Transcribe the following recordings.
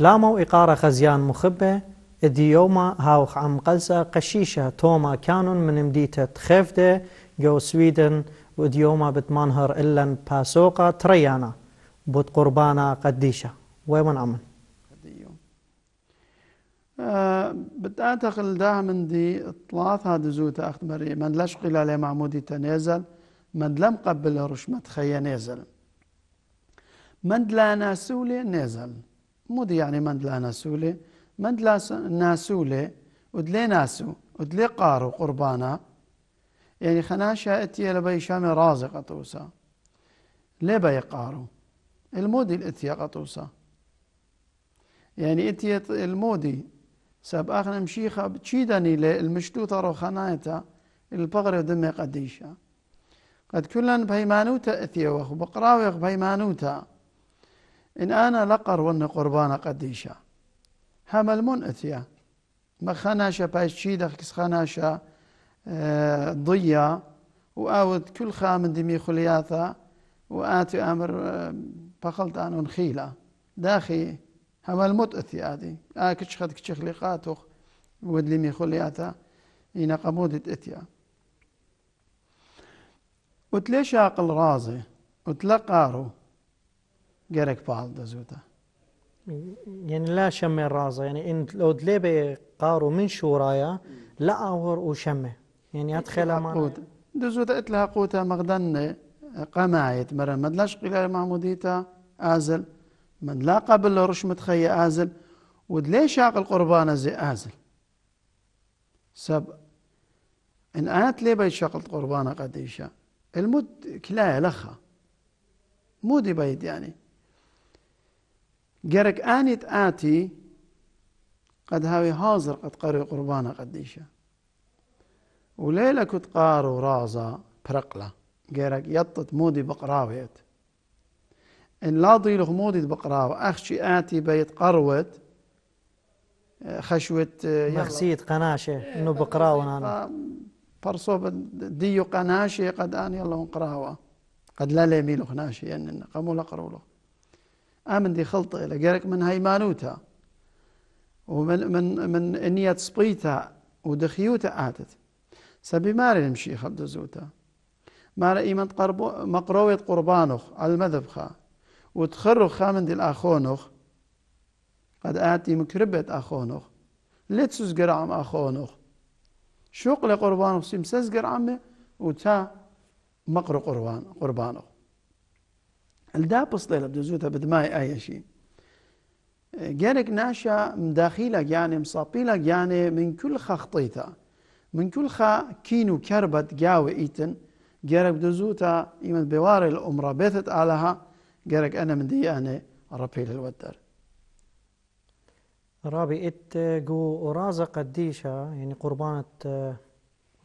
شلامو إقارة خزيان مخبة ديوما هاوخ عم قلسة قشيشة توما كانون من مديتة تخفدة جو سويدن وديوما بتمنهر إلا باسوقا تريانا بوت قربانا قديشة ومن عمن أه بتأتقل ده من دي اطلاث هذا زوت أخت مريم من لاش قيل عليه معمودي تنازل من لم قبل رشمة خيا نازل من لا ناسولي نازل مودي يعني مندلا ناسولي مندلا ناسولي ودلي ناسو ودلي قارو قربانا يعني خناشا اتيا لبي شامي رازي قطوسا بي قارو المودي الاتيا قطوسا يعني اتيا المودي سب اخنا مشيخة بتشيدني للمشتوطة رو خنايتا البغري ودمي قديشا قد كلن بهيمانوتا اتيا وخو بقراوي بهيمانوتا إن أنا لقرون قربانا قديشا هملمون أتيا ما خناشا بايش شيدخ كس خناشا آه، ضيا وآود كل خامن دمي خلياثا وآتي أمر فخلت آه، بخلت أنا خيلة داخي هملموت أتيا دي آكش خد كتش لقاتوخ ودلمي خلياثا إنا قمودت أتيا وتليش عقل رازي وتلقارو جرك بعض zuda يعني لا شمة رازة يعني إن لو دليبة قارو من شو رايا لا أور وشمة يعني أدخل معنا دزوت إتلها قوتا مغدن قمايت مرة مدلاش قلال معموديتا آزل من لا قبل رش متخية آزل ودلي شاق القربان زي آزل سب إن أنا تليبة شاق القربان قديشا المد كلاية لخا مودي بيد يعني جرك آنت آتي قد هاوي حاضر قد قري قربانا قد إيشا وليلة كنت قارو رازا برقلة جرك يطت مودي بقراويت إن لا ضيلو مودي بقراو أخشي آتي بيت قروت خشوة آه، مخسيت قناشة إنه بقراونا أنا فرصو ديو قناشة قد آن يلا ونقراوها قد لا ميلو خناشة يعني قمو لقرولو دي خەڵتە الى گەرەك من هەیمانوتە من نیەت سپیتە و دەخیوتە ئاتت سەبی مارێنمشی خەب ماري مارە ئیمەند مەقرۆوێت قوربانخ ئەلمە دەبخە وتخەڕ و خامندی ئاخۆنخ قد ئاتی مکربێت ئاخۆنخ لێ سوزگەر ئام ئاخۆنخ شوق لە قوربان و سیم سەزگەر ئامێ و تا مەقر قربانوخ الدا پسڵێ لە بدماي أي شيء گەرێک ناشا مداخیلە يعني مساپیلە يعني من کول خەخطیتە من كل خا كينو كربت گیاوە ايتن گەرەک دەزوتە ئیمە بوار الأمرا عمرە عليها ئالەها أنا من دي دییانێ ربي لەوەدەر رابي ات جو رازة قديشة يعني قربانة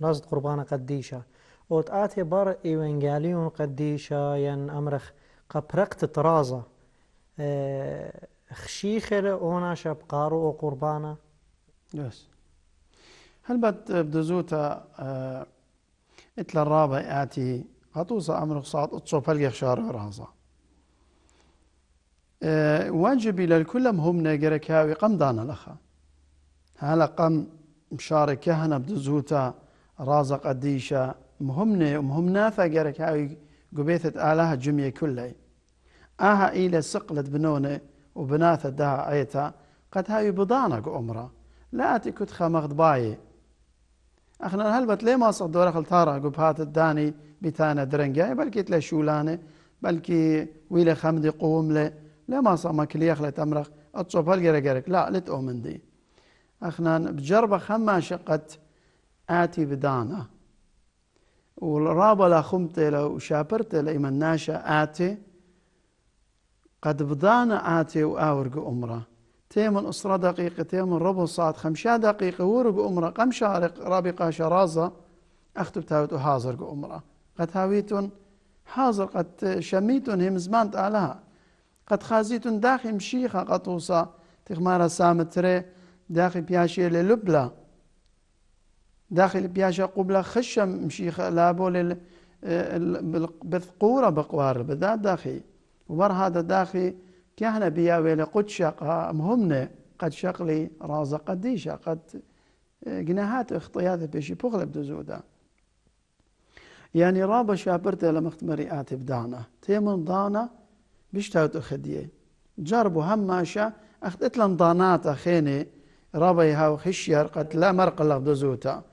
رازة قربانة قديشة وتآتي بار إيوانجاليون قديشة يعني أمرخ قبرقت ترازا آه، خشيخر اونا قارو او قربانا يس هل بد بدزوتا اه اتلا الرابع اتي غطوصة امر صاد اتصوف هل يخشار رازا اه واجبي للكل مهم نجركاوي قم دانا لخا هلا قم مشاركة هنا بدزوتا رازق قديشة مهمنا مهمنا فجركاوي قبيثت آلها جمية كلي آها إيلا سقلت بنونة وبناثة دها أيتا قد هاي بضانة قمرة لا أتي كتخة باي أخنا هلبت ليه ما تارا قب قبهات الداني بتانا درنجاي يعني بلكي تلا شولانة بلكي ويلا خمدي قوملة لا ما صار كلي يخلى تمرخ أتصوب جرك لا لتؤمن دي أخنا بجربة خما شقت آتي بدانة والرابة خومتێلە و شاپەرتە لە ناشا آتي قد بدانا آتي ئاتێ أمرا تيمن عمرە دقيقة تيمن دقیق تێمن ڕب و سات خەمشا دقیق ورگ عمرە شارق ڕابی شرازة أختب تاوت وحاضر أمرا قد هاويتون حاضر قد شميتون شەمیتون هێم زمانت ئالاها قەت خازیتون مشيخة مشیخە قەت وسا تخمارە سامترێ داخی داخل بياشا قبلة خشة مشيخ لابو لل بالقورة بقوار بذات داخي وبر هذا داخي كهنا بياوي لقد شق مهمنا قد شقلي رازا قد ديشا قد آه، جناهات اخطيات بشي بغلب دزودا يعني رابا شابرت لما اختمري آتي بدانا تيمن دانا بشتاوت اخديه جربوا هماشا اخت اتلن داناتا خيني رابا يهاو خشير قد لا الله دزوتا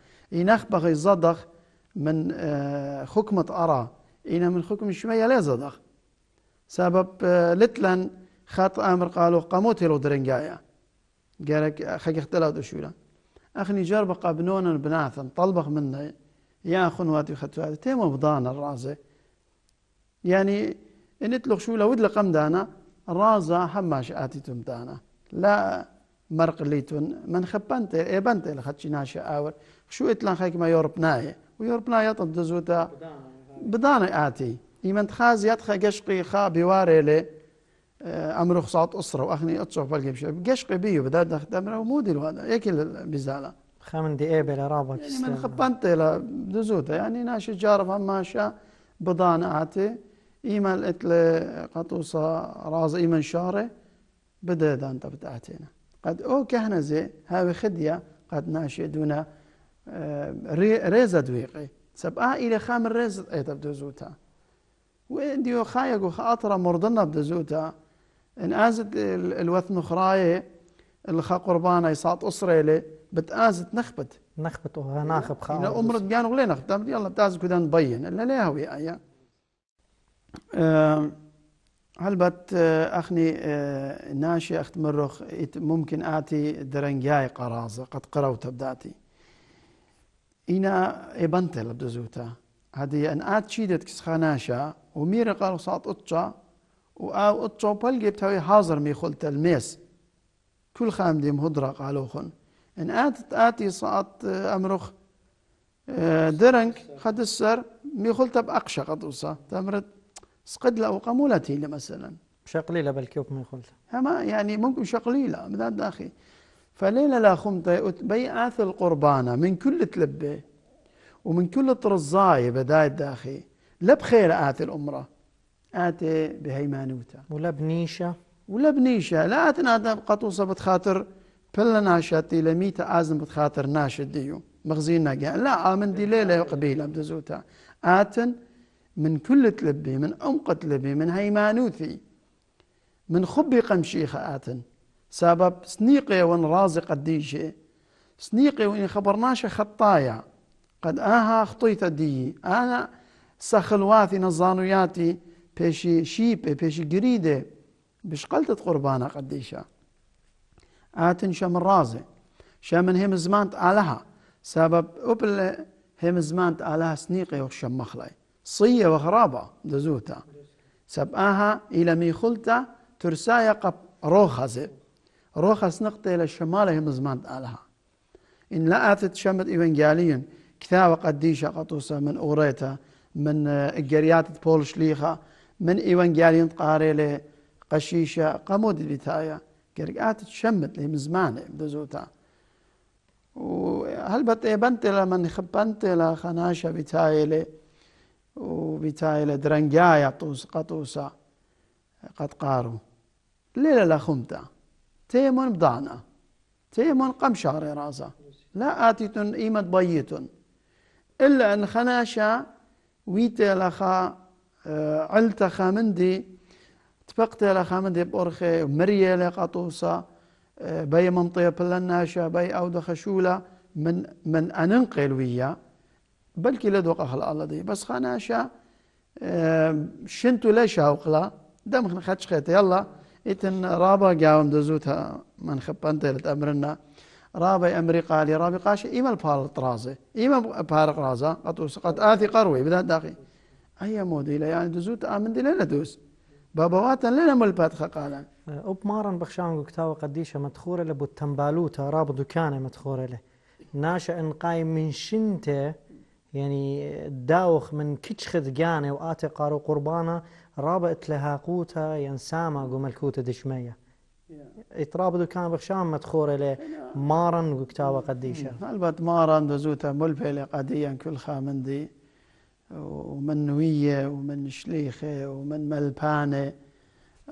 بغي زدخ من آه، حكمة أرى إنا من حكم شوية لا زدخ سبب آه، لتلن خط أمر قالوا قموت لو درنجايا قالك خك اختلاد شولا أخني جرب قابنون بناثن طلبخ منه يا واتي وختواتي تيم بضان الرازة يعني نتلق شو لو ودلق دانا الرازة حماش آتي تمدانا لا ليتون من خبنت اي بنت لخدش ناشا اور شو اتلان خيك ما يورب ناي ويورب ناي يطن دزوتا بدانا اتي ايمن تخاز يطخا قشقي خا بواري لي آه، امر خصات اسره واخني اتصف بالقبش قشقي بيو بدا نخدم راه مو ديال يكل بزاله خامن دي ايبل رابك يعني من خبنت دزوتا يعني ناشي جارف ماشا بدانا اتي ايمن اتلي قطوصا راز ايمن شاري بدأ انت بتاعتينا قد او كهنزي هاوي خديا قد ناشي دونا آه، ريزة دويقي سب اه إلى خام الريزة ايضا بدوزوتا وين ديو خايق وخاطرة مرضنا بدوزوتا ان ازت الوثن خرايه الخا قربانه يصات اسريلي بتازت نخبت نخبت وها ناخب خا انا امرت بيان ولا نخبت يلا بتازت كذا نبين الا لا هوي ايا بات آه، أخني آه، ناشي أخت مرخ ممكن آتي درنجاي قرازة قد قروت بداتي إنا إبنتل بدزوتا هذه أن آت شيدت كسخاناشا ومير قالوا صات أطشا و بل بلقي بتاوي حاضر مي خلت الميس كل خام ديم هدرة قالو خن أن آت آتي صات آه، أمرخ درنك خد السر مي خلت بأقشا قد وصا تمرد سقد له قامولته مثلا مش قليله كيف من خمسة ما يعني ممكن مش قليله بذات اخي فليله لا خمطه بيعث القربانه من كل تلبه ومن كل طرزاي بداية اخي لا بخير آت الأمرة آت بهيمانوتا ولا بنيشة ولا بنيشة لا آتنا قطوصة بتخاطر بلا ناشاتي لميتا آزم بتخاطر ناشد ديو مغزينا لا آمن دي ليلة قبيلة بدزوتا آتن من كل تلبي من عمق تلبي من هيمانوثي من خبي قمشيخة آتن سبب سنيقي ون رازق الديشي سنيقي وإن خبرناش خطايا قد آها خطيت دي أنا سخلواتي نظانوياتي بيشي شيبة بيشي قريدة بش قلتت قربانا قديشا آتن شم رازي من هم زمانت آلها سبب أبل هم زمانت آلها سنيقي وشم مخلاي صية وخرابة دزوتا سبقاها إلى ميخلتا ترسايا قب روخز روخز نقطة إلى الشمال هم مزمان تقالها إن لقاتت شمت إيوانجاليا كثا قديشة قطوسة من أوريتا من آه، إجريات بولش ليخا من إيوانجاليا قاريلة قشيشة قمود بتايا قرقات شمت لهم زمان دزوتا وهل بنت لمن خبنت لخناشة بتايلة وبتايلة درنجايا طوس قطوسا قد قارو ليلة لا خمتة تيمون بضعنا تيمون قم شعري راسا لا آتيتون إيمة بيتون إلا أن خناشا ويتا لخا آه، علتا خامندي تفقت لخا مندي بورخي مريا لقطوسا آه، بي منطيب لناشا بي أو خشولا من من أننقل وياه الله دي بس خانا شا بەس خاناشە شنت و لای شاوقلا خدش خەچقێت يلا إتن رابا گاوم دزوتها من خپەنتێت أمرنا رابا أمري قالي رابي قاش إيما البارق طرازة إيما البارق رازا قطوس قد آتي قروي بدا داخي أي لا يعني دزوت آمن دي لا دوس بابواتا لنا ملبات خقالا أب مارن بخشان قكتاوة قديشة مدخورة لبو التنبالوتا رابط دكانة مدخورة له ناشا إن قايم من شنته يعني داوخ من كتشخد جانه وآتي قارو قربانا رابط لها قوتا ينسامة قملكوتة دشمية اترابدو إيه، كان بخشام مدخورة له مارن وكتابة mm-hmm. قديشة mm-hmm. البت مارن دزوتا ملبلة لقديا كل خامندي ومن نوية ومن شليخة ومن ملبانة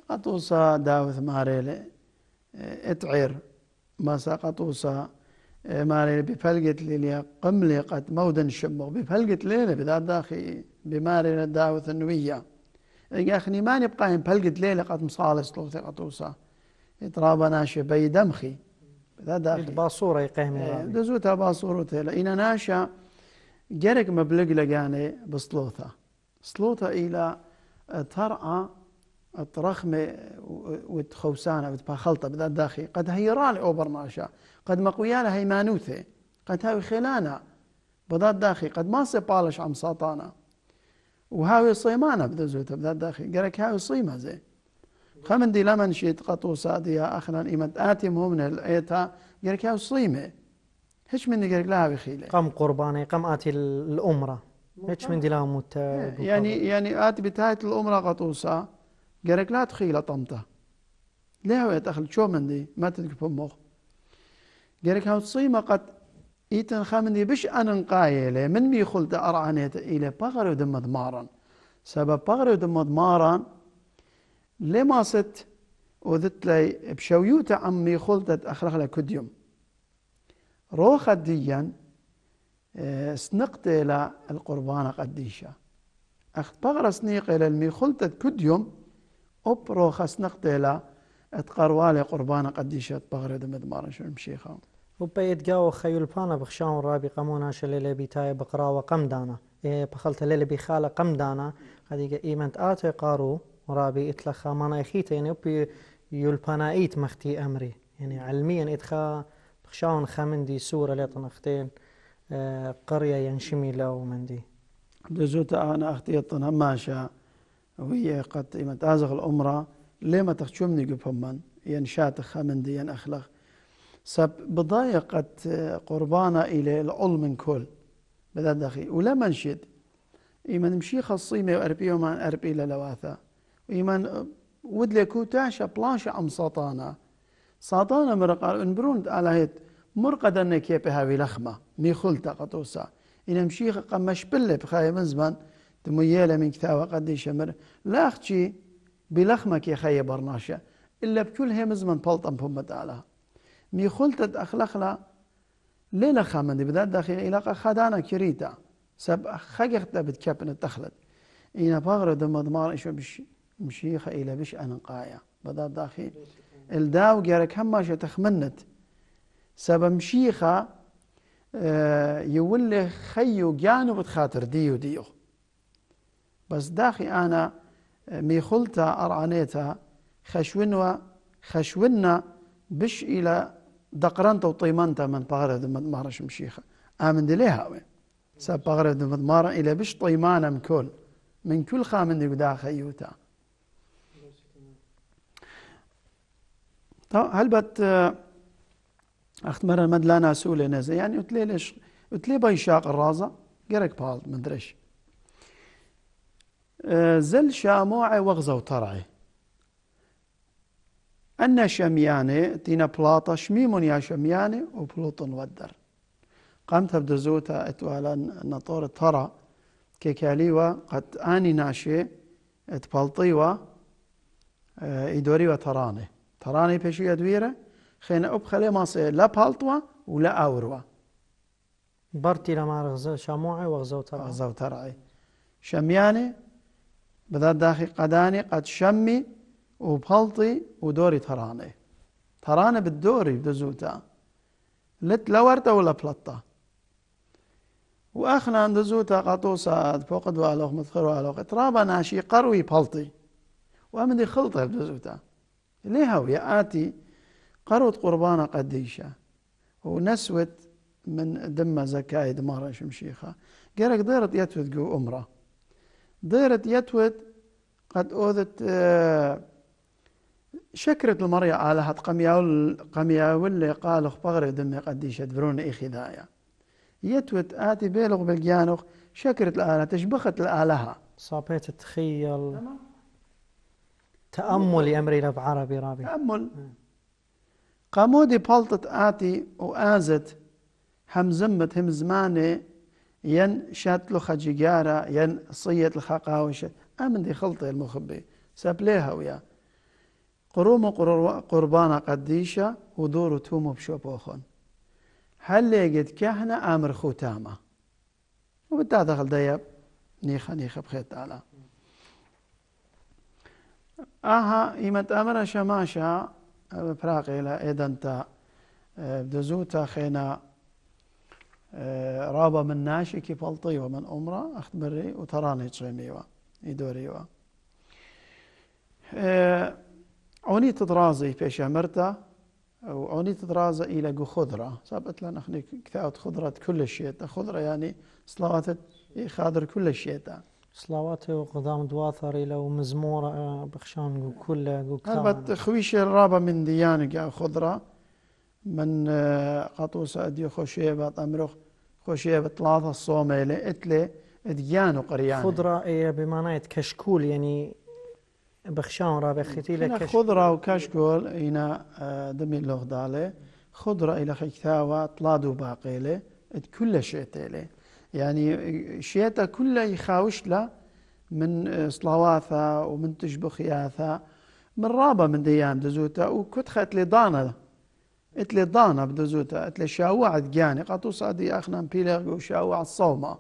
قطوصة داوث ماريلي إيه، اتعير مسا قطوصة إيه، ماري بفلقت ليليا قد مودن شمو بفلقت ليلة بذا داخي بماري الدعوة ثنوية إيه، يا أخي ما نبقى بفلقت ليلة قد مصالس لوثي قطوسة إطرابة ناشي بي دمخي بذا داخي باصورة يقيم إيه، دزوتا باصورة إن ناشا جرك مبلغ لقاني بصلوثة سلوثة إلى ترعى الطرخمة والخوسانة والخلطة بذات داخل قد هيران أوبر ماشا قد هي مانوثه قد هاوي خلانا بذات داخل قد ما سبالش عم ساطانا وهاوي صيمانة بذزوت بذات داخل قالك هاوي صيمة زي خمن دي لمن شيت قطو يا أخنا ايمت آتم هم من الأيتا قالك هاوي صيمة هش مني قالك لا هاوي خيلة قم قرباني قم آتي الأمرة هش من دي لا إيه، يعني يعني آتي بتاعت الأمرة قطوسة قالك لا تخيل طمته لا هو يتخل شو مندي ما تنكب مخ قالك هاو تصيمة قد إيتن خامندي بش أنا قايل من بي خلت أرعنيت إلى بغر ودم ضمارا سبب بغر ودم ضمارا لما ست وذت لي بشويوت عمي خلتت أخرخ لك كديم روخ ديا سنقت إلى القربانة قديشة أخت بغر سنيق إلى المي خلتت كديم op rochas naqtela et qarwale qurbana qadishat baghrada madmara شو المشيخة وبيت جاو خيول بانا بخشان رابي قمونا شليلة بيتاي بقرا وقم دانا إيه بخلت ليلة بخالة قم دانا هذيك إيمنت آتي قارو رابي إتلخا مانا يخيت يعني وبي يلبانا إيت مختي أمري يعني علميا إتخا بخشان خمن دي سورة لطنختين آه، قرية ينشمي لو مندي دزوت أنا أختي الطنماشة وهي قد إما تازغ الأمرة لما تخشوم نيقفهمن ين يعني شاتخ من دين يعني أخلق سب قد قربانا إلى العلم من كل بدأ دخي ولا منشد إيمان مشي خصيمة وأربي وما أربي للواثة وإيمان ود لكو تعشى بلاشة أم سطانة سطانة مرقار انبروند على هيت مرقدا نكيبها في لخمة مي خلطة قطوسة إن مشيخ قمش بلي بخاي من زمان دميالا من كتاوة قد شمر لاخشي بلخمك يا خي برناشة إلا بكل همز من بلطم بهم على مي خلتت أخلخلا ليلة خامن بدات داخل علاقة خدانا كريتا سب تبت كابن التخلت إنا بغرة دم دمار إيش بش مشيخة إلى بش أنا قايا بدات داخل الداو جارك هم تخمنت سب مشيخة آه يولي خيو جانو بتخاطر ديو ديو بس داخي انا آه، ميخلتا ئەڕانێتە خەشونوە خەشونە بشئی بش الى و طیمانتە من پارە دمت شمشيخة امن دي ليها وين سە پارە دمت مارە ئیلە بش من كل من کول يوتا وداخەیوتە طيب، آه، هەلبەت ئەختمەرە مەد لا ناسوولێ يعني نەزە یانی وتلێ لێش وتلێ بای شاق الرازة گەرەك بال مدرش زل شاموعي وغزو طرعي أن شميانة تينا بلاطة شميمون يا شميانة وبلوطن ودر قامت بدزوتا اتوالا نطور ترى كيكاليوا قد آني ناشي اتبلطيوا ايدوريوا آه، تراني تراني بشي يدويرة خينا أبخلي ماصي لا بالطوا ولا أوروا برتي لما رغزو شاموعي وغزو ترعي غزو ترعي بدات داخل قداني قد شمي وبلطي ودوري تراني تراني بالدوري بدزوتا لت لورتا ولا بلطة وأخنا دزوتا قطوسات فوق دوالوخ مدخر والوخ ترابا ناشي قروي بلطي وأمدي خلطة بدزوتا ليها ويا آتي قروت قربانا قديشة ونسوت من دم زكايد دمارا شمشيخة قالك ديرت يتوت قو أمره ديرت يتوت قد أوذت آه، شكرت المرية على هات قمياول قمياول قال بغري دمي قديش تبرون إخي دايا يتوت آتي بيلغ بالجانوخ شكرت الآلة تشبخت الآلهة صابيت تخيل تأمل يمري بعربي رابي تأمل قامودي بلطت آتي وآزت همزمت همزماني ين شات لو خجيارا ين صيت الخقاوش أمن دي خلطة المخبي سابليها ويا قروم قربانا قديشا ودورو توم بشوبوخون هل لقيت كهنا أمر ختامة وبتا دخل دياب نيخا نيخا بخير تعالى أها إيمت أمر شماشا براقي آه، إذا أنت بدزوتا آه، خينا آه، رابا من ناشي كي فلطي ومن أمرا أخبري وتراني تشيميوا إدوريوا آه، عوني تدرازي في شامرتا وعوني تدرازة إلى جو خضرة سابت لنا أخني كثاوت خضرة كل الشيء خضرة يعني صلوات يخادر كل الشيء صلوات وقدام دواثر إلى ومزمورة آه، بخشان جو كل جو كثاوت خويش الرابا من ديانك يا خضرة من آه، قطوس أدي خشية بات أمرخ خشية بثلاثة صوميلة اتلي اديان وقريان خضرة إيه بمعنى كشكول يعني بخشان رابع بخيتي لك خضرة وكشكول هنا آه، دمي اللغة دالي خضرة إلى خيكتاوة طلادو باقيلة كل شيء تالي يعني شيتا كله يخاوش له من صلواثة ومن تشبخياثة من رابة من ديان دزوتا وكتخت دانا اتلي dana bdëzuta, اتلي shahuat gjani, ka tu sa di akhna mpiler gu shahuat soma,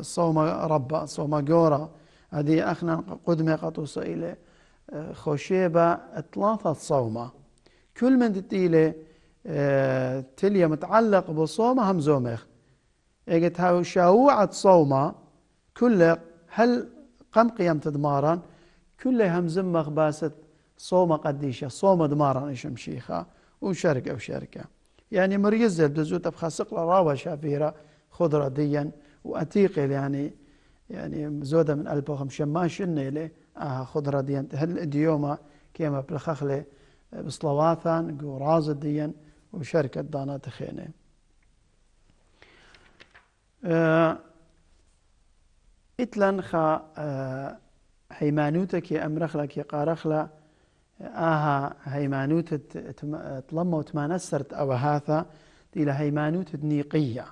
صومة rabba, soma gora, هذه أخنا قدمة قطوسة إلى خوشيبا ثلاثة صومة كل من تتيلي تليا متعلق بصومة هم زومخ اجت هاو شاوع صومة كل هل قم قيام تدمارا كل هم زمخ باست صومة قديشة صومة دمارا اشم شيخه وشركة أو يعني مريز بدزو تبخى سقلة راوة شافيرة خضرة ديا وأتيقل يعني يعني زودة من ألبو خمشة ما شنة إلي آها خضرة ديا هل ديوما كيما بالخخلة آه، بصلواثان قوراز ديا وشركة دانا تخينة آه اتلن خا آه حيمانوتك امرخلك قارخلا آها هيمانوت لەمە وتمانە أو ئەوە هاتا دی لە هەیمانوتت نیقیە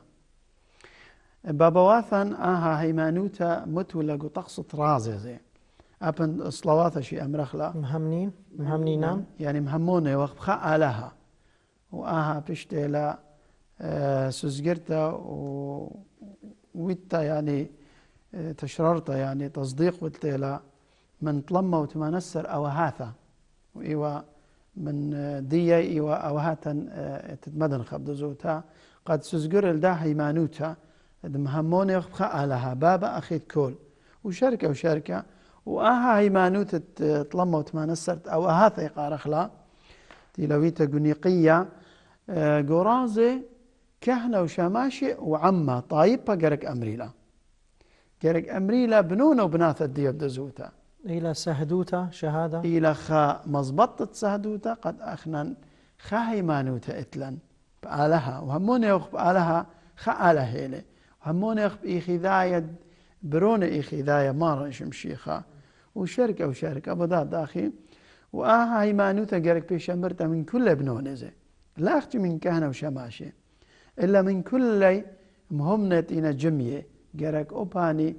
بابەواتان ئاها هەیمانوتە مت و لە گوتەقست ڕازێزێ ئەپن سڵاواتەشی ئەمرەخلا هەمنین هەمنی يعني یانیم هەمۆنێ وەخ بخە ئالەها و ئاها پشتێ لە سوزگرتە وتە ینی يعني ینی تەصدیق وتێ من تڵەممە وتمانسر أو هاثا وإيوا من ديا إيوا أوهاتا آه، تتمدن خبز زوتا قد سزجر الدا هيمانوتا دمهمون يخبخ آلها بابا أخيت كول وشركة وشركة وآها هيمانوت وتمان تمانسرت أو أهاتا يقارخلا رخلا تيلويتا قنيقية آه، قرازي كهنة وشماشي وعمة طايبة قرق أمريلا قرق أمريلا بنونة وبناثة ديا بدزوتا إلى سهدوتا شهادة إلى خا مزبطة سهدوتا قد أخنا خا هيمانوتا إتلا بآلها وهمون يخ بآلها خا آلها هيلي وهمون يخ بإخذايا برون ذايا مارا شمشيخا وشركة وشركة شرك أبدا داخي وآها هيمانوتا قرق بيشمرتا من كل ابنونزة لا أختي من كهنة وشماشي إلا من كل مهمنة إلى جمية قرق أباني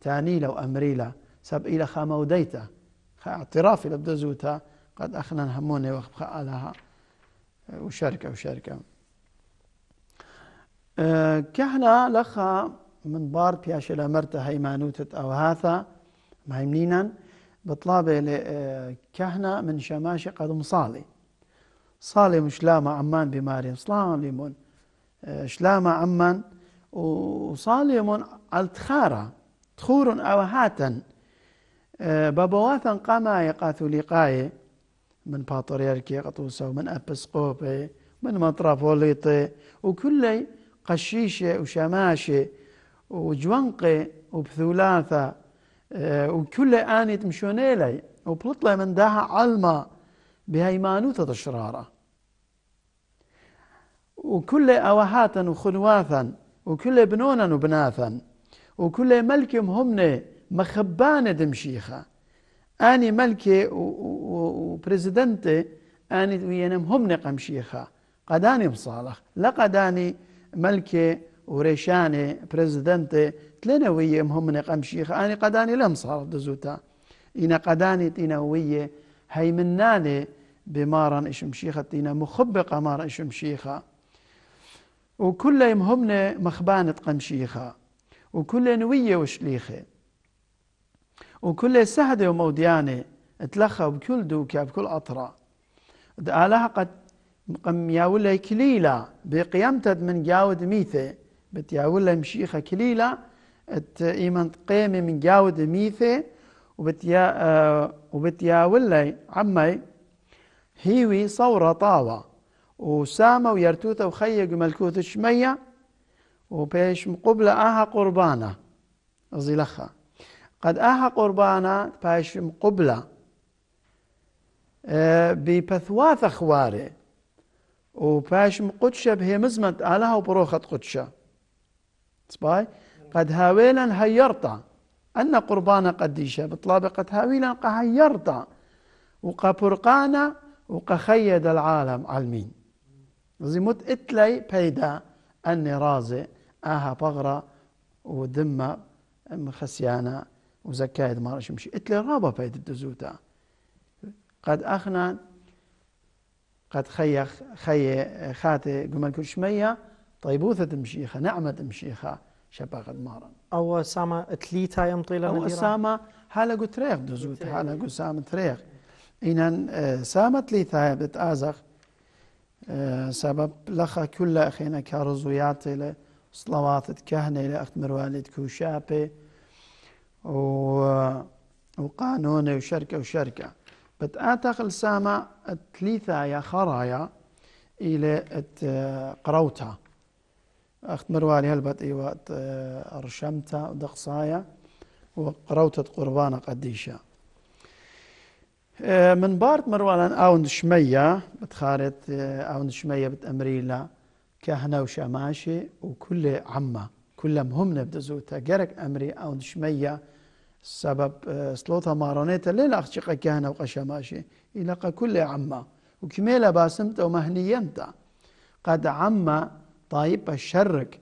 تاني لو أمريلا سب إلى لخا موديتا خا إلى بدزوتا قد أخنا هموني وخا لها وشاركة وشاركة أه كهنا لخا من بار بياش إلى مرتا هيمانوتت أو هاثا مهمنينا بطلابة كهنا من شماشي قد مصالي صالي مش لاما عمان بماري صلام ليمون شلاما عمان وصالي من التخارة تخور أو هاتن أه، بەبەواتان قامایە لقاي من باتريركي قطوسه ومن من من مەترافۆلیتێ وكلي قشيشه وشماشه و شەماشێ وكل آني تمشوني إلي وبلطلة من داها علما مانوثة الشرارة وكل أوهاتا وخنواثا وكل بنونا وبناثا وكل ملكهم همني مخبانة دمشيخة أني ملكي وبريزيدنتي أني وينم هم قمشيخة قداني مصالح لقداني ملكي وريشاني بريزيدنتي تلنا ويهم هم قمشيخة أني قداني لم صالح دزوتا إنا قداني تينا هي هيمناني بمارا إشمشيخة تينا مخبقة مارا إشمشيخة وكل يمهمنا مخبانة قمشيخة وكل نوية وشليخة وكل يوم وديانه اتلخى بكل دوكة بكل أطرة دآلها قد قم ياولا كليلا تد من جاود ميثة بت ياولا مشيخة كليلا ات ايمن قيمة من جاود ميثة وبت يا اه وبت ياولا عمي هيوي صورة طاوة وسامة ويرتوتة وخيق ملكوت الشمية وبيش مقبلة آها قربانة أزي لخا قد آها قربانا باش قبلة آه، ببثواث أخواري وبايشم قدشة بهي مزمت آلها وبروخت قدشة سباي قد هاويلا هيرتا أن قربانا قديشة قد هاويلا قهيرتا وقبرقانا وقخيد العالم علمين زمت اتلي بيدا أني رازي آها بغرة ودمة مخسيانة وزكاة مارش مشي اتلي رابا فايد الدزوتا قد أخنا قد خي خي خاتي قمال كل شمية طيبوثة مشيخة نعمة مشيخة شبا قد أو سامة تليتا يمطي لنا أو سامة هلا قلت تريخ دزوتا هلا قلت سام تريخ إن سامة تليتا بتأزغ آه، سبب لخا كل أخينا كارزوياتي لصلوات كهنة لأخت مروالد كوشابي وقانون وشركة وشركة بتآتق السامة ثلاثة يا خرايا إلى قروتها أخت مروالي هلبت إيوات أرشمتا ودقصايا وقروتة قربانة قديشة من بارت مروالا أون شمية بتخارت أون شمية بتأمريلا كهنة وشماشي وكل عمّة كلم هم بده جرك أمري أو نشمية سبب آه، سلوطة مارونيتا ليلا أخشي كهنة وقشماشي قا كل عما وكميلة باسمت ومهنيمتا قد عما طايب الشرك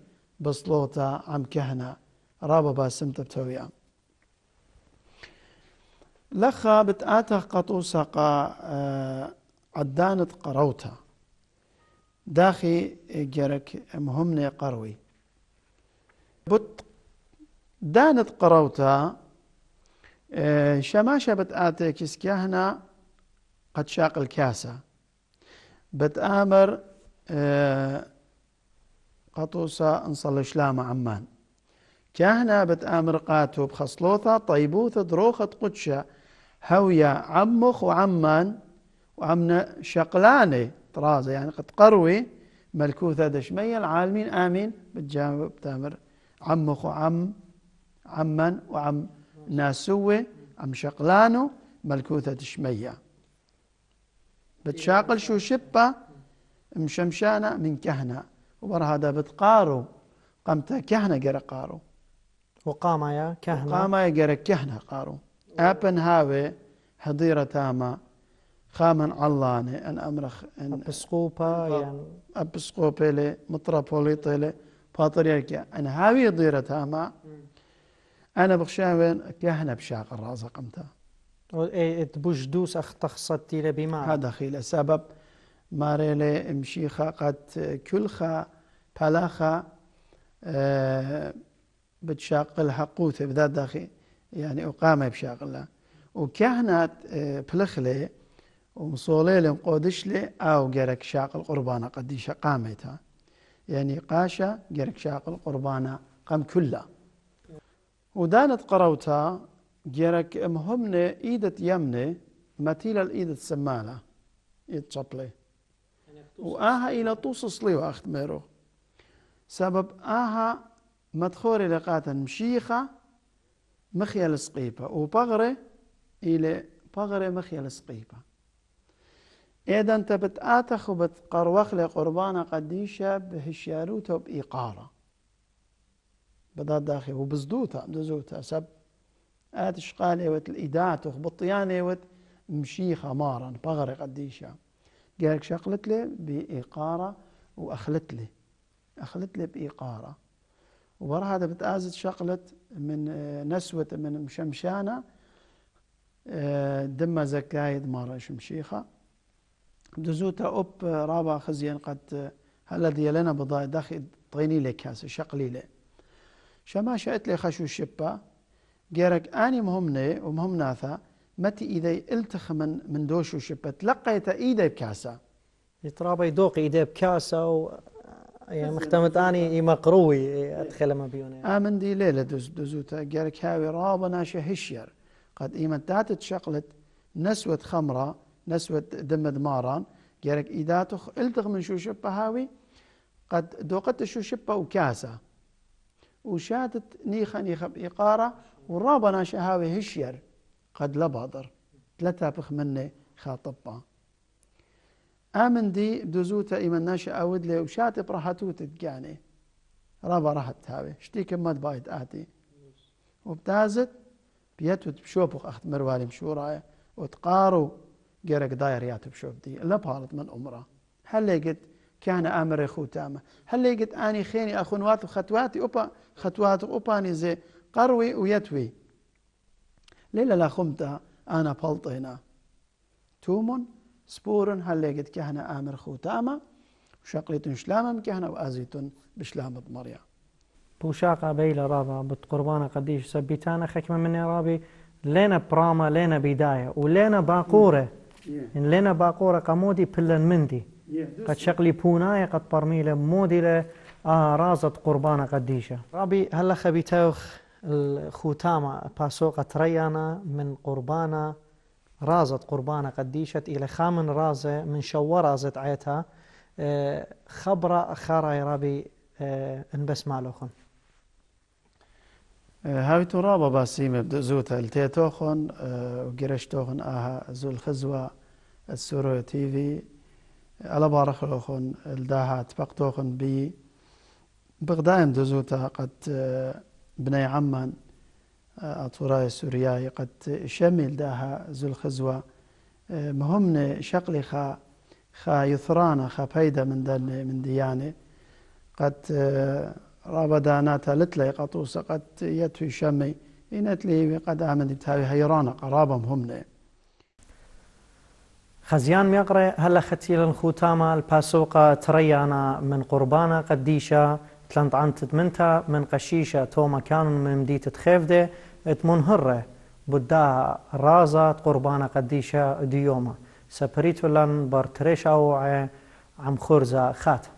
بسلوطة عم كهنا رابا باسمت بتويا لخا بتآتا قا آه، عدانت قروتا داخي جرك مهمني قروي بت دانت قروتا آه، شماشة بتآتي هنا قد شاق الكاسة بتآمر آه، قطوسة انصل شلامة عمان كهنا بتآمر قاتو بخصلوثة طيبوثة دروخة قدشة هويا عمخ وعمان وعمنا شقلانة طرازة يعني قد قروي ملكوثة دشمية العالمين آمين بتجاوب تامر عم عم عمن وعم ناسوة عم شقلانو ملكوثة شمية بتشاقل شو شبة مشمشانة من كهنة وبر هذا بتقارو قمت كهنة قرا قارو وقام يا كهنة وقام يا قرا كهنة قارو أبن هاوي حضيرة تامة خامن علاني أن أمرخ أن أبسقوبة يعني أبسقوبة لي مطربوليطة لي أنا ئەنهاوی دێرە ما أنا بخشیان وێن کە بشاق پیشاق ايه تبوش دوس اختخصت تيرة بما هذا خيل سبب ماريلي مشيخة قد كلخة بلاخة أه بتشاق الحقوث بذات داخي يعني أقامة بشاق الله وكهنات آه، بلخلي ومصولي لهم لي أو جرك شاق القربانة قد قامتها يعني قاشا جرك شاقل قربانا قم كلا ودانت قروتا جرك مهمنة إيدة يمنة متيلة الإيدة السمالة يتشبلي وآها إلى توصص لي وأخت ميرو سبب آها مدخوري لقاتا مشيخة مخيل سقيبة وبغري إلى بغري مخيل سقيبة إذا أنت بتآتخ وبتقروخ لقربانة قديشة بهشياروتا بإيقارة بدات داخل وبزدوتا بزدوتا سب آتش قالي وت الإداتخ بطياني وت مشيخة مارا بغري قديشة قالك شقلت لي بإيقارة وأخلت لي أخلت لي بإيقارة وبرا هذا بتآزت شقلت من آه، نسوة من مشمشانة آه، دم زكايد مارا شمشيخة دزوتا أوب رابا خزيان قد هلا ديالنا بضاي داخل طيني لي كاسة شقلي لي شما شأت لي خشو شبا جيرك آني مهمني ومهم ناثا متي اذا التخ من من دوشو شبا تلقيت إيدي بكاسة يترابا يدوق إيدي بكاسة و يعني مختمت اني مقروي ادخل ما بيوني يعني. امن دي ليله دز دزوتا جارك هاوي رابا ناشا هشير قد ايمتات تشقلت نسوة خمرة نسوة دم دماران جرك تخ التغ من شو شبه هاوي قد دوقت شو شبه وكاسة وشاتت نيخة نيخة بإقارة ورابنا شهاوي هشير قد لبادر ثلاثة بخ مني خاطبة آمن دي دوزوتا إيمان ناشا أود لي وشاتب راحتو تتجاني يعني. رابا راحت هاوي شتيك ما بايت آتي وبتازت بيتو بشوبخ أخت مروالي مشوراي وتقارو جرك داير يا تبشوف دي لا pahalıt من umra. هل git كان امر ختامه هل لقيت اني خيني اخنوات خطواتي اوبا خطوات اوبا زي قروي ويتوي ليلة لا خمتا انا بلطينا تومون سبورن هل لقيت كان امر ختامه شقلت شلامم كهنا وازيتن بشلامة مريا بوشاقة بيلا رابا بتقربانا قديش سبيتانا خكمة مني رابي لينا براما لينا بداية ولينا باقورة إن لنا باقورة قمودي بلن مندي قد شقلي بوناي قد برميلة مودلة آه رازت قربانة قديشة ربي هلا خبيتوخ الختامة باسوقة ريانا من قربانة رازت قربانة قديشة إلى خامن رازة من شو رازت عيتها آه، خبرة خارة يا ربي انبس آه، مالوخن هاویتون را با باسی مبدأ زوت التيتو خون وقرشتو خون آها زو الخزوة السورو تيفي ألا بارخلو خون الداها تبقتو خون بي بغدايم دزوتا قد بني عمان أطوراي السورياي قد شمل داها زو الخزوة مهمني شقلي خا خا يثرانا خا پیدا من دن من دیانه قد رابداناتا لتلي قطو سقط يتو شمي إنت لي قد آمن بتاوي هيرانا قرابم همنا خزيان ميقري هلا ختيل الختامة الباسوقة تريانا من قربانا قديشة تلنت عن تدمنتا من قشيشة تو مكان من مديت تخيفدة تمنهرة بدا رازة قربانا قديشة ديوما سبريتو لن بارتريش أو عم خرزة خاتم